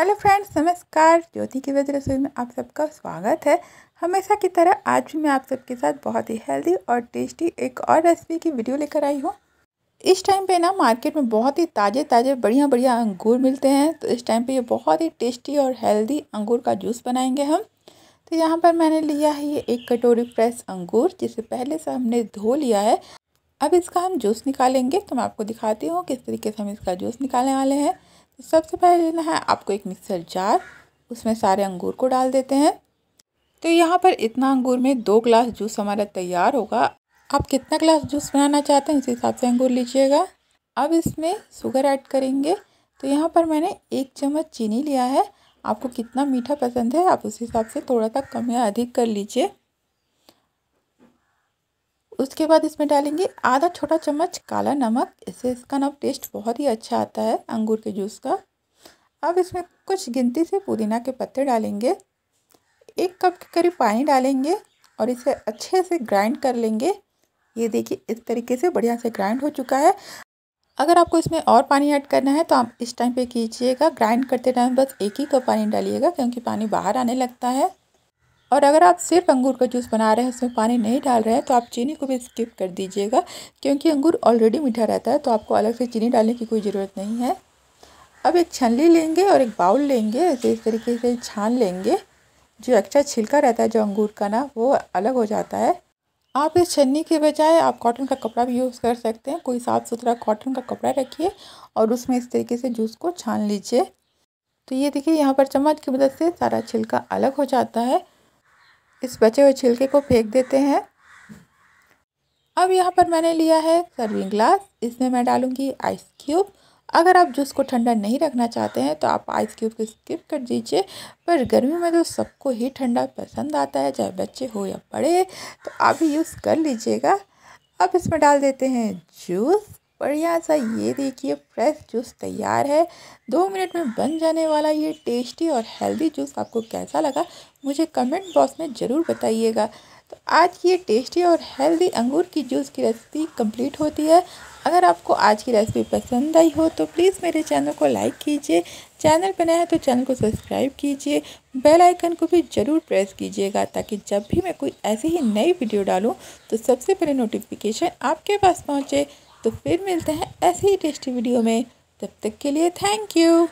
hello friends नमस्कार ज्योति की वजह रसोई में आप सबका स्वागत है हमेशा की तरह आज भी मैं आप सबके साथ बहुत ही हेल्दी और टेस्टी एक और रेसिपी की वीडियो लेकर आई हूँ इस टाइम पे ना मार्केट में बहुत ही ताज़े ताज़े बढ़िया बढ़िया अंगूर मिलते हैं तो इस टाइम पे ये बहुत ही टेस्टी और हेल्दी अंगूर का जूस बनाएंगे हम तो यहाँ पर मैंने लिया है ये एक कटोरी फ्रेश अंगूर जिसे पहले से हमने धो लिया है अब इसका हम जूस निकालेंगे तो मैं आपको दिखाती हूँ किस तरीके से हम इसका जूस निकालने वाले हैं तो सबसे पहले लेना है आपको एक मिक्सर जार उसमें सारे अंगूर को डाल देते हैं तो यहाँ पर इतना अंगूर में दो ग्लास जूस हमारा तैयार होगा आप कितना ग्लास जूस बनाना चाहते हैं उस हिसाब से अंगूर लीजिएगा अब इसमें शुगर ऐड करेंगे तो यहाँ पर मैंने एक चम्मच चीनी लिया है आपको कितना मीठा पसंद है आप उस हिसाब से थोड़ा सा कम या अधिक कर लीजिए उसके बाद इसमें डालेंगे आधा छोटा चम्मच काला नमक इससे इसका ना टेस्ट बहुत ही अच्छा आता है अंगूर के जूस का अब इसमें कुछ गिनती से पुदीना के पत्ते डालेंगे एक कप के करीब पानी डालेंगे और इसे अच्छे से ग्राइंड कर लेंगे ये देखिए इस तरीके से बढ़िया से ग्राइंड हो चुका है अगर आपको इसमें और पानी ऐड करना है तो आप इस टाइम पे कीजिएगा ग्राइंड करते टाइम बस एक ही कप पानी डालिएगा क्योंकि पानी बाहर आने लगता है और अगर आप सिर्फ अंगूर का जूस बना रहे हैं उसमें पानी नहीं डाल रहे हैं तो आप चीनी को भी स्किप कर दीजिएगा क्योंकि अंगूर ऑलरेडी मीठा रहता है तो आपको अलग से चीनी डालने की कोई ज़रूरत नहीं है अब एक छनली लेंगे और एक बाउल लेंगे ऐसे इस तरीके से छान लेंगे जो एक्स्ट्रा अच्छा छिलका रहता है जो अंगूर का ना वो अलग हो जाता है आप इस छन्नी के बजाय आप कॉटन का कपड़ा भी यूज़ कर सकते हैं कोई साफ़ सुथरा कॉटन का कपड़ा रखिए और उसमें इस तरीके से जूस को छान लीजिए तो ये देखिए यहाँ पर चम्मच की मदद से सारा छिलका अलग हो जाता है इस बचे हुए छिलके को फेंक देते हैं अब यहाँ पर मैंने लिया है सर्विंग ग्लास इसमें मैं डालूँगी आइस क्यूब अगर आप जूस को ठंडा नहीं रखना चाहते हैं तो आप आइस क्यूब को स्किप कर दीजिए पर गर्मी में तो सबको ही ठंडा पसंद आता है चाहे बच्चे हो या बड़े तो आप भी यूज़ कर लीजिएगा अब इसमें डाल देते हैं जूस बढ़िया सा ये देखिए फ्रेश जूस तैयार है दो मिनट में बन जाने वाला ये टेस्टी और हेल्दी जूस आपको कैसा लगा मुझे कमेंट बॉक्स में ज़रूर बताइएगा तो आज की ये टेस्टी और हेल्दी अंगूर की जूस की रेसिपी कंप्लीट होती है अगर आपको आज की रेसिपी पसंद आई हो तो प्लीज़ मेरे चैनल को लाइक कीजिए चैनल पर नया है तो चैनल को सब्सक्राइब कीजिए बेल आइकन को भी ज़रूर प्रेस कीजिएगा ताकि जब भी मैं कोई ऐसी ही नई वीडियो डालूँ तो सबसे पहले नोटिफिकेशन आपके पास पहुँचे तो फिर मिलते हैं ऐसे ही टेस्टी वीडियो में तब तक के लिए थैंक यू